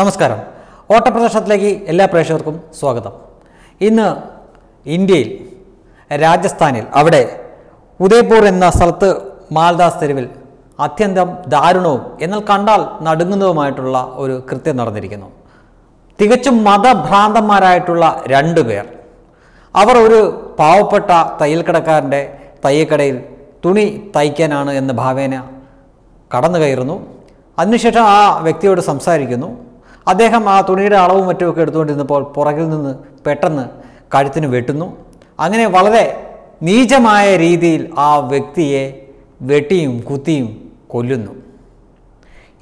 നമസ്കാരം ഓട്ടപ്രദർശനത്തിലേക്ക് എല്ലാ പ്രേക്ഷകർക്കും സ്വാഗതം ഇന്ന് ഇന്ത്യയിൽ രാജസ്ഥാനിൽ അവിടെ ഉദയ്പൂർ എന്ന സ്ഥലത്ത് മാൽദാസ് തെരുവിൽ അത്യന്തം ദാരുണവും എന്നാൽ കണ്ടാൽ നടുങ്ങുന്നതുമായിട്ടുള്ള ഒരു കൃത്യം നടന്നിരിക്കുന്നു തികച്ചും മതഭ്രാന്തന്മാരായിട്ടുള്ള രണ്ട് പേർ അവർ ഒരു പാവപ്പെട്ട തയ്യൽക്കടക്കാരൻ്റെ തയ്യക്കടയിൽ തുണി തയ്ക്കാനാണ് എന്ന ഭാവേന കടന്നു കയറുന്നു അതിനുശേഷം ആ വ്യക്തിയോട് സംസാരിക്കുന്നു അദ്ദേഹം ആ തുണിയുടെ അളവും മറ്റുമൊക്കെ എടുത്തുകൊണ്ടിരുന്നപ്പോൾ പുറകിൽ നിന്ന് പെട്ടെന്ന് കഴുത്തിന് വെട്ടുന്നു അങ്ങനെ വളരെ നീചമായ രീതിയിൽ ആ വ്യക്തിയെ വെട്ടിയും കുത്തിയും കൊല്ലുന്നു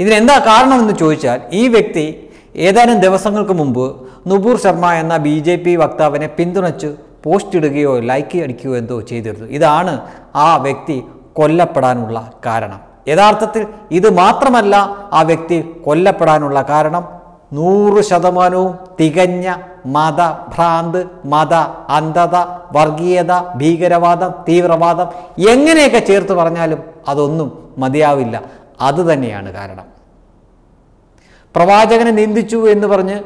ഇതിനെന്താ കാരണമെന്ന് ചോദിച്ചാൽ ഈ വ്യക്തി ഏതാനും ദിവസങ്ങൾക്ക് മുമ്പ് നുപൂർ ശർമ്മ എന്ന ബി ജെ പി വക്താവിനെ പിന്തുണച്ച് പോസ്റ്റ് ഇടുകയോ ലൈക്ക് അടിക്കുകയോ എന്തോ ചെയ്തിരുന്നു ഇതാണ് ആ വ്യക്തി കൊല്ലപ്പെടാനുള്ള കാരണം യഥാർത്ഥത്തിൽ ഇത് മാത്രമല്ല ആ വ്യക്തി കൊല്ലപ്പെടാനുള്ള കാരണം നൂറ് ശതമാനവും തികഞ്ഞ മതഭ്രാന്ത് മത അന്ധത വർഗീയത ഭീകരവാദം തീവ്രവാദം എങ്ങനെയൊക്കെ ചേർത്ത് പറഞ്ഞാലും അതൊന്നും മതിയാവില്ല അത് തന്നെയാണ് കാരണം പ്രവാചകനെ നിന്ദിച്ചു എന്ന് പറഞ്ഞ്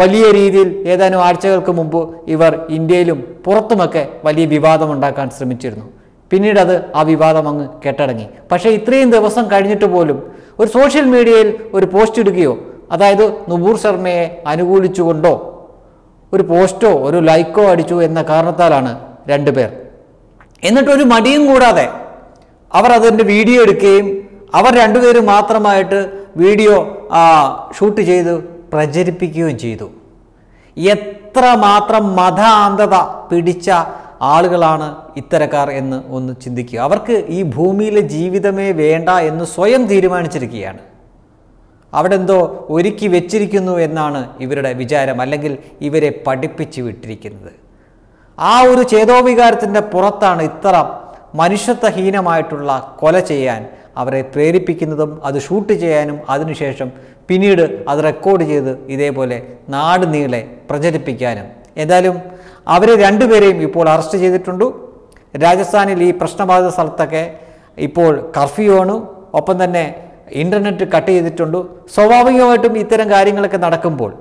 വലിയ രീതിയിൽ ഏതാനും ആഴ്ചകൾക്ക് മുമ്പ് ഇവർ ഇന്ത്യയിലും പുറത്തുമൊക്കെ വലിയ വിവാദം ഉണ്ടാക്കാൻ ശ്രമിച്ചിരുന്നു പിന്നീട് അത് ആ വിവാദം അങ്ങ് കെട്ടടങ്ങി പക്ഷേ ഇത്രയും ദിവസം കഴിഞ്ഞിട്ട് പോലും ഒരു സോഷ്യൽ മീഡിയയിൽ ഒരു പോസ്റ്റ് ഇടുകയോ അതായത് നുപൂർ ശർമ്മയെ അനുകൂലിച്ചുകൊണ്ടോ ഒരു പോസ്റ്റോ ഒരു ലൈക്കോ അടിച്ചു എന്ന കാരണത്താലാണ് രണ്ടുപേർ എന്നിട്ടൊരു മടിയും കൂടാതെ അവർ അതിൻ്റെ വീഡിയോ എടുക്കുകയും അവർ രണ്ടുപേരും മാത്രമായിട്ട് വീഡിയോ ഷൂട്ട് ചെയ്ത് പ്രചരിപ്പിക്കുകയും ചെയ്തു എത്ര മാത്രം മതാന്ധത പിടിച്ച ആളുകളാണ് ഇത്തരക്കാർ എന്ന് ഒന്ന് ചിന്തിക്കുക അവർക്ക് ഈ ഭൂമിയിലെ ജീവിതമേ വേണ്ട എന്ന് സ്വയം തീരുമാനിച്ചിരിക്കുകയാണ് അവിടെ എന്തോ ഒരുക്കി വെച്ചിരിക്കുന്നു എന്നാണ് ഇവരുടെ വിചാരം അല്ലെങ്കിൽ ഇവരെ പഠിപ്പിച്ചു വിട്ടിരിക്കുന്നത് ആ ഒരു ചേതോവികാരത്തിൻ്റെ പുറത്താണ് ഇത്ര മനുഷ്യത്വഹീനമായിട്ടുള്ള കൊല ചെയ്യാൻ അവരെ പ്രേരിപ്പിക്കുന്നതും അത് ഷൂട്ട് ചെയ്യാനും അതിനുശേഷം പിന്നീട് അത് റെക്കോർഡ് ചെയ്ത് ഇതേപോലെ നാട് നീളെ പ്രചരിപ്പിക്കാനും എന്തായാലും അവരെ രണ്ടുപേരെയും ഇപ്പോൾ അറസ്റ്റ് ചെയ്തിട്ടുണ്ട് രാജസ്ഥാനിൽ ഈ പ്രശ്നബാധിത സ്ഥലത്തൊക്കെ ഇപ്പോൾ കർഫ്യൂ ആണ് ഒപ്പം തന്നെ ഇൻ്റർനെറ്റ് കട്ട് ചെയ്തിട്ടുണ്ട് സ്വാഭാവികമായിട്ടും ഇത്തരം കാര്യങ്ങളൊക്കെ നടക്കുമ്പോൾ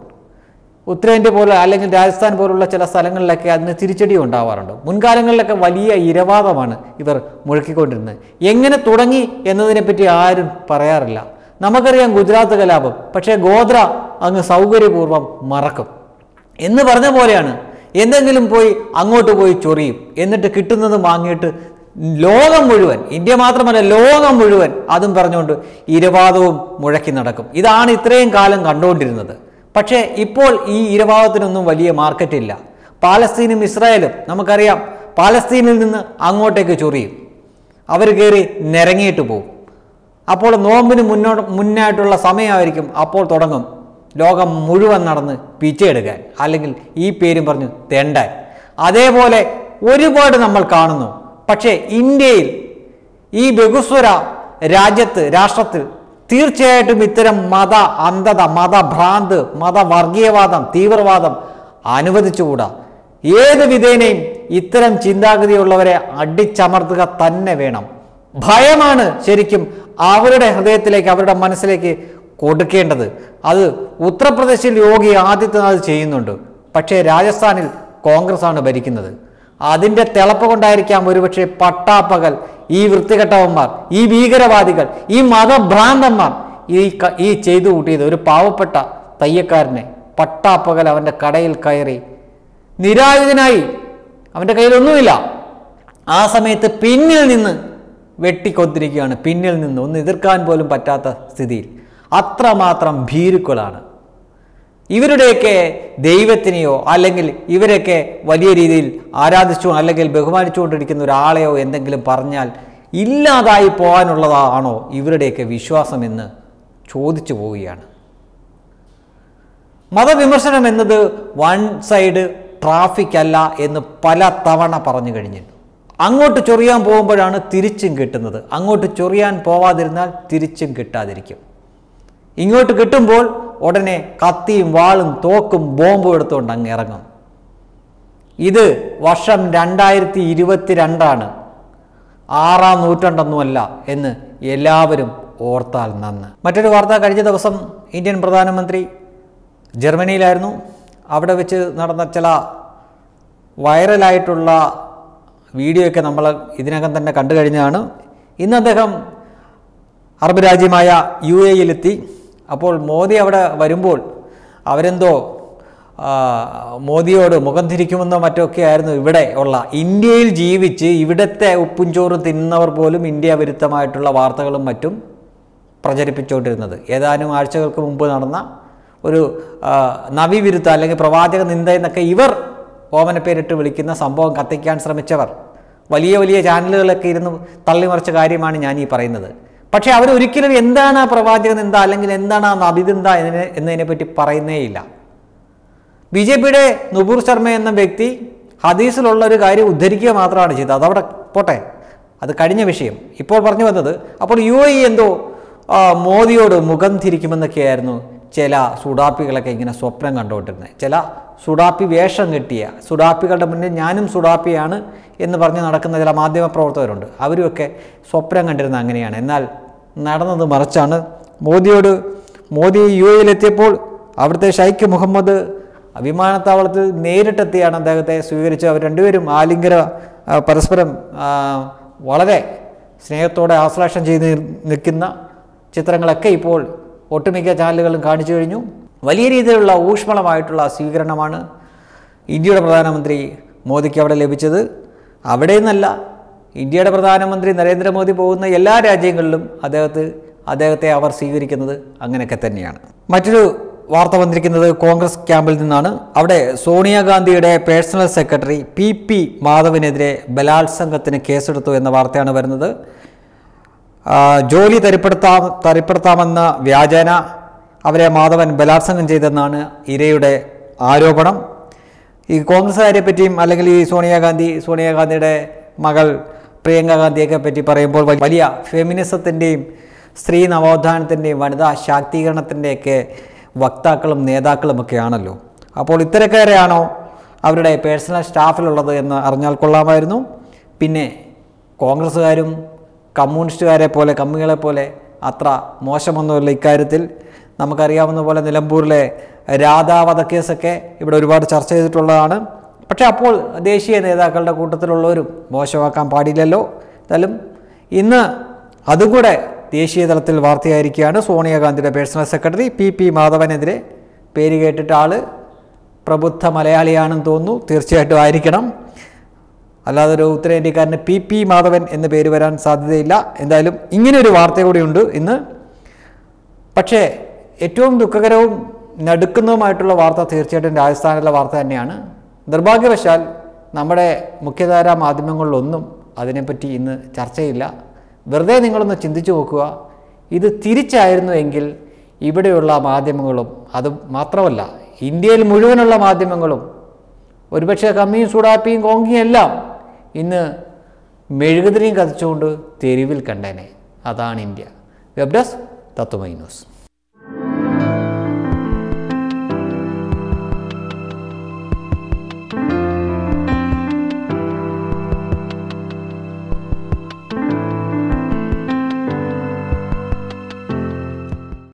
ഉത്തരേന്ത്യ പോലെ അല്ലെങ്കിൽ രാജസ്ഥാൻ പോലുള്ള ചില സ്ഥലങ്ങളിലൊക്കെ അതിന് തിരിച്ചടി ഉണ്ടാവാറുണ്ട് മുൻകാലങ്ങളിലൊക്കെ വലിയ ഇരവാദമാണ് ഇവർ മുഴക്കിക്കൊണ്ടിരുന്നത് എങ്ങനെ തുടങ്ങി എന്നതിനെപ്പറ്റി ആരും പറയാറില്ല നമുക്കറിയാം ഗുജറാത്ത് കലാപം പക്ഷേ ഗോത്ര അങ്ങ് സൗകര്യപൂർവ്വം മറക്കും എന്ന് പറഞ്ഞ പോലെയാണ് എന്തെങ്കിലും പോയി അങ്ങോട്ട് പോയി ചൊറിയും എന്നിട്ട് കിട്ടുന്നത് വാങ്ങിയിട്ട് ലോകം മുഴുവൻ ഇന്ത്യ മാത്രമല്ല ലോകം മുഴുവൻ അതും പറഞ്ഞുകൊണ്ട് ഇരുവാദവും മുഴക്കി നടക്കും ഇതാണ് ഇത്രയും കാലം കണ്ടുകൊണ്ടിരുന്നത് പക്ഷേ ഇപ്പോൾ ഈ ഇരുവാദത്തിനൊന്നും വലിയ മാർക്കറ്റില്ല പാലസ്തീനും ഇസ്രായേലും നമുക്കറിയാം പാലസ്തീനിൽ നിന്ന് അങ്ങോട്ടേക്ക് ചൊറിയും അവർ കയറി നിരങ്ങിയിട്ട് പോകും അപ്പോൾ നോമ്പിന് മുന്നോട്ട് മുന്നായിട്ടുള്ള സമയമായിരിക്കും അപ്പോൾ തുടങ്ങും ലോകം മുഴുവൻ നടന്ന് പിച്ചയെടുക്കാൻ അല്ലെങ്കിൽ ഈ പേരും പറഞ്ഞു തെണ്ടാൻ അതേപോലെ ഒരുപാട് നമ്മൾ കാണുന്നു പക്ഷേ ഇന്ത്യയിൽ ഈ ബഹുസ്വര രാജ്യത്ത് രാഷ്ട്രത്തിൽ തീർച്ചയായിട്ടും ഇത്തരം മത അന്ധത മതഭ്രാന്ത് മതവർഗീയവാദം തീവ്രവാദം അനുവദിച്ചുകൂടാ ഏത് വിധേനയും ഇത്തരം ചിന്താഗതിയുള്ളവരെ അടിച്ചമർത്തുക തന്നെ വേണം ഭയമാണ് ശരിക്കും അവരുടെ ഹൃദയത്തിലേക്ക് അവരുടെ മനസ്സിലേക്ക് കൊടുക്കേണ്ടത് അത് ഉത്തർപ്രദേശിൽ യോഗി ആദിത്യനാഥ് ചെയ്യുന്നുണ്ട് പക്ഷേ രാജസ്ഥാനിൽ കോൺഗ്രസ് ആണ് ഭരിക്കുന്നത് അതിൻ്റെ തിളപ്പ് കൊണ്ടായിരിക്കാം ഒരുപക്ഷെ പട്ടാപ്പകൽ ഈ വൃത്തികെട്ടവന്മാർ ഈ ഭീകരവാദികൾ ഈ മതഭ്രാന്തന്മാർ ഈ ഈ ചെയ്തു കൂട്ടിയത് ഒരു പാവപ്പെട്ട തയ്യക്കാരനെ പട്ടാപ്പകൽ അവൻ്റെ കടയിൽ കയറി നിരായുധനായി അവൻ്റെ കയ്യിലൊന്നുമില്ല ആ സമയത്ത് പിന്നിൽ നിന്ന് വെട്ടിക്കൊത്തിരിക്കുകയാണ് പിന്നിൽ നിന്ന് ഒന്ന് എതിർക്കാൻ പോലും പറ്റാത്ത സ്ഥിതിയിൽ അത്രമാത്രം ഭീരുക്കളാണ് ഇവരുടെയൊക്കെ ദൈവത്തിനെയോ അല്ലെങ്കിൽ ഇവരൊക്കെ വലിയ രീതിയിൽ ആരാധിച്ചു അല്ലെങ്കിൽ ബഹുമാനിച്ചുകൊണ്ടിരിക്കുന്ന ഒരാളെയോ എന്തെങ്കിലും പറഞ്ഞാൽ ഇല്ലാതായി പോകാനുള്ളതാണോ ഇവരുടെയൊക്കെ വിശ്വാസം എന്ന് ചോദിച്ചു പോവുകയാണ് മതവിമർശനം എന്നത് വൺ സൈഡ് ട്രാഫിക് അല്ല എന്ന് പല തവണ പറഞ്ഞു കഴിഞ്ഞിട്ടുണ്ട് അങ്ങോട്ട് ചൊറിയാൻ പോകുമ്പോഴാണ് തിരിച്ചും കിട്ടുന്നത് അങ്ങോട്ട് ചൊറിയാൻ പോവാതിരുന്നാൽ തിരിച്ചും കിട്ടാതിരിക്കും ഇങ്ങോട്ട് കിട്ടുമ്പോൾ ഉടനെ കത്തിയും വാളും തോക്കും ബോംബും എടുത്തുകൊണ്ട് അങ്ങ് ഇറങ്ങും ഇത് വർഷം രണ്ടായിരത്തി ഇരുപത്തിരണ്ടാണ് ആറാം നൂറ്റാണ്ടൊന്നുമല്ല എന്ന് എല്ലാവരും ഓർത്താൽ നന്ന് മറ്റൊരു വാർത്ത കഴിഞ്ഞ ദിവസം ഇന്ത്യൻ പ്രധാനമന്ത്രി ജർമ്മനിയിലായിരുന്നു അവിടെ വെച്ച് നടന്ന ചില വൈറലായിട്ടുള്ള വീഡിയോയൊക്കെ നമ്മൾ ഇതിനകം തന്നെ കണ്ടു കഴിഞ്ഞതാണ് ഇന്ന് അദ്ദേഹം അറബ് രാജ്യമായ യു എയിലെത്തി അപ്പോൾ മോദി അവിടെ വരുമ്പോൾ അവരെന്തോ മോദിയോട് മുഖം തിരിക്കുമെന്നോ മറ്റൊക്കെ ആയിരുന്നു ഇവിടെ ഉള്ള ഇന്ത്യയിൽ ജീവിച്ച് ഇവിടുത്തെ ഉപ്പും ചോറും പോലും ഇന്ത്യ വിരുദ്ധമായിട്ടുള്ള വാർത്തകളും മറ്റും പ്രചരിപ്പിച്ചുകൊണ്ടിരുന്നത് ഏതാനും ആഴ്ചകൾക്ക് മുമ്പ് നടന്ന ഒരു നവി വിരുദ്ധ അല്ലെങ്കിൽ പ്രവാചക നിന്ദ എന്നൊക്കെ ഇവർ ഓമനപ്പേരിട്ട് വിളിക്കുന്ന സംഭവം കത്തിക്കാൻ ശ്രമിച്ചവർ വലിയ വലിയ ചാനലുകളൊക്കെ ഇരുന്ന് തള്ളിമറിച്ച കാര്യമാണ് ഞാൻ ഈ പറയുന്നത് പക്ഷെ ഒരിക്കലും എന്താണ് ആ പ്രവാചകൻ എന്താ അല്ലെങ്കിൽ എന്താണ് ആ എന്താ എന്നതിനെ എന്നതിനെപ്പറ്റി പറയുന്നേയില്ല ബി ജെ പിയുടെ നുപൂർ ശർമ്മ എന്ന വ്യക്തി ഹദീസിലുള്ള ഒരു കാര്യം ഉദ്ധരിക്കുക മാത്രമാണ് ചെയ്തത് അതവിടെ പോട്ടെ അത് കഴിഞ്ഞ വിഷയം ഇപ്പോൾ പറഞ്ഞു വന്നത് അപ്പോൾ യു എ എന്തോ മോദിയോട് മുഖം തിരിക്കുമെന്നൊക്കെയായിരുന്നു ചില സുഡാപ്പികളൊക്കെ ഇങ്ങനെ സ്വപ്നം കണ്ടുകൊണ്ടിരുന്നത് ചില സുഡാപ്പി വേഷം കിട്ടിയ സുഡാപ്പികളുടെ മുന്നിൽ ഞാനും സുഡാപ്പിയാണ് എന്ന് പറഞ്ഞ് നടക്കുന്ന ചില മാധ്യമപ്രവർത്തകരുണ്ട് അവരുമൊക്കെ സ്വപ്നം കണ്ടിരുന്നത് അങ്ങനെയാണ് എന്നാൽ നടന്നത് മറിച്ചാണ് മോദിയോട് മോദി യു എയിലെത്തിയപ്പോൾ അവിടുത്തെ ഷൈഖ് മുഹമ്മദ് വിമാനത്താവളത്തിൽ നേരിട്ടെത്തിയാണ് അദ്ദേഹത്തെ സ്വീകരിച്ചത് അവർ രണ്ടുപേരും ആലിംഗര പരസ്പരം വളരെ സ്നേഹത്തോടെ ആശ്ലാഷം ചെയ്ത് നിൽക്കുന്ന ചിത്രങ്ങളൊക്കെ ഇപ്പോൾ ഒട്ടുമിക്ക ചാനലുകളും കാണിച്ചു കഴിഞ്ഞു വലിയ രീതിയിലുള്ള ഊഷ്മളമായിട്ടുള്ള സ്വീകരണമാണ് ഇന്ത്യയുടെ പ്രധാനമന്ത്രി മോദിക്ക് അവിടെ ലഭിച്ചത് അവിടെ നിന്നല്ല ഇന്ത്യയുടെ പ്രധാനമന്ത്രി നരേന്ദ്രമോദി പോകുന്ന എല്ലാ രാജ്യങ്ങളിലും അദ്ദേഹത്തെ അദ്ദേഹത്തെ അവർ സ്വീകരിക്കുന്നത് അങ്ങനെയൊക്കെ തന്നെയാണ് മറ്റൊരു വാർത്ത വന്നിരിക്കുന്നത് കോൺഗ്രസ് ക്യാമ്പിൽ നിന്നാണ് അവിടെ സോണിയാഗാന്ധിയുടെ പേഴ്സണൽ സെക്രട്ടറി പി പി മാധവിനെതിരെ ബലാത്സംഗത്തിന് കേസെടുത്തു എന്ന വാർത്തയാണ് വരുന്നത് ജോലി തരിപ്പെടുത്താം തരിപ്പെടുത്താമെന്ന വ്യാജേന അവരെ മാധവൻ ബലാത്സംഗം ചെയ്തെന്നാണ് ഇരയുടെ ആരോപണം ഈ കോൺഗ്രസ്സുകാരെ പറ്റിയും അല്ലെങ്കിൽ ഈ സോണിയാഗാന്ധി സോണിയാഗാന്ധിയുടെ മകൾ പ്രിയങ്ക ഗാന്ധിയൊക്കെ പറ്റി പറയുമ്പോൾ വലിയ ഫെമിനിസത്തിൻ്റെയും സ്ത്രീ നവോത്ഥാനത്തിൻ്റെയും വനിതാ ശാക്തീകരണത്തിൻ്റെയൊക്കെ വക്താക്കളും നേതാക്കളും ഒക്കെ ആണല്ലോ അപ്പോൾ ഇത്തരക്കാരെയാണോ അവരുടെ പേഴ്സണൽ സ്റ്റാഫിലുള്ളത് എന്ന് അറിഞ്ഞാൽ കൊള്ളാമായിരുന്നു പിന്നെ കോൺഗ്രസ്സുകാരും കമ്മ്യൂണിസ്റ്റുകാരെ പോലെ കമ്മികളെ പോലെ അത്ര മോശമൊന്നുമില്ല ഇക്കാര്യത്തിൽ നമുക്കറിയാവുന്ന പോലെ നിലമ്പൂരിലെ രാധാ വധക്കേസൊക്കെ ഇവിടെ ഒരുപാട് ചർച്ച ചെയ്തിട്ടുള്ളതാണ് പക്ഷേ അപ്പോൾ ദേശീയ നേതാക്കളുടെ കൂട്ടത്തിലുള്ളവരും മോശമാക്കാൻ പാടില്ലല്ലോ എന്നാലും ഇന്ന് അതും കൂടെ ദേശീയ തലത്തിൽ വാർത്തയായിരിക്കുകയാണ് സോണിയാഗാന്ധിയുടെ പേഴ്സണൽ സെക്രട്ടറി പി പി മാധവനെതിരെ പേര് കേട്ടിട്ട് ആൾ പ്രബുദ്ധ മലയാളിയാണെന്ന് തോന്നുന്നു തീർച്ചയായിട്ടും ആയിരിക്കണം അല്ലാതെ ഒരു ഉത്തരേന്ത്യക്കാരന് പി പി മാധവൻ എന്ന പേര് വരാൻ സാധ്യതയില്ല എന്തായാലും ഇങ്ങനെ ഒരു വാർത്ത കൂടിയുണ്ട് ഇന്ന് പക്ഷേ ഏറ്റവും ദുഃഖകരവും നടുക്കുന്നതുമായിട്ടുള്ള വാർത്ത തീർച്ചയായിട്ടും രാജസ്ഥാനിലെ വാർത്ത തന്നെയാണ് നിർഭാഗ്യവശാൽ നമ്മുടെ മുഖ്യധാരാ മാധ്യമങ്ങളിലൊന്നും അതിനെപ്പറ്റി ഇന്ന് ചർച്ചയില്ല വെറുതെ നിങ്ങളൊന്ന് ചിന്തിച്ചു നോക്കുക ഇത് തിരിച്ചായിരുന്നു എങ്കിൽ ഇവിടെയുള്ള മാധ്യമങ്ങളും അത് മാത്രമല്ല ഇന്ത്യയിൽ മുഴുവനുള്ള മാധ്യമങ്ങളും ഒരുപക്ഷെ കമ്മിയും സൂടാപ്പിയും കോങ്കിയും എല്ലാം ഇന്ന് മെഴുകുതിരിയും കത്തിച്ചുകൊണ്ട് തെരുവിൽ കണ്ടേനെ അതാണ് India web desk Tatwamayi news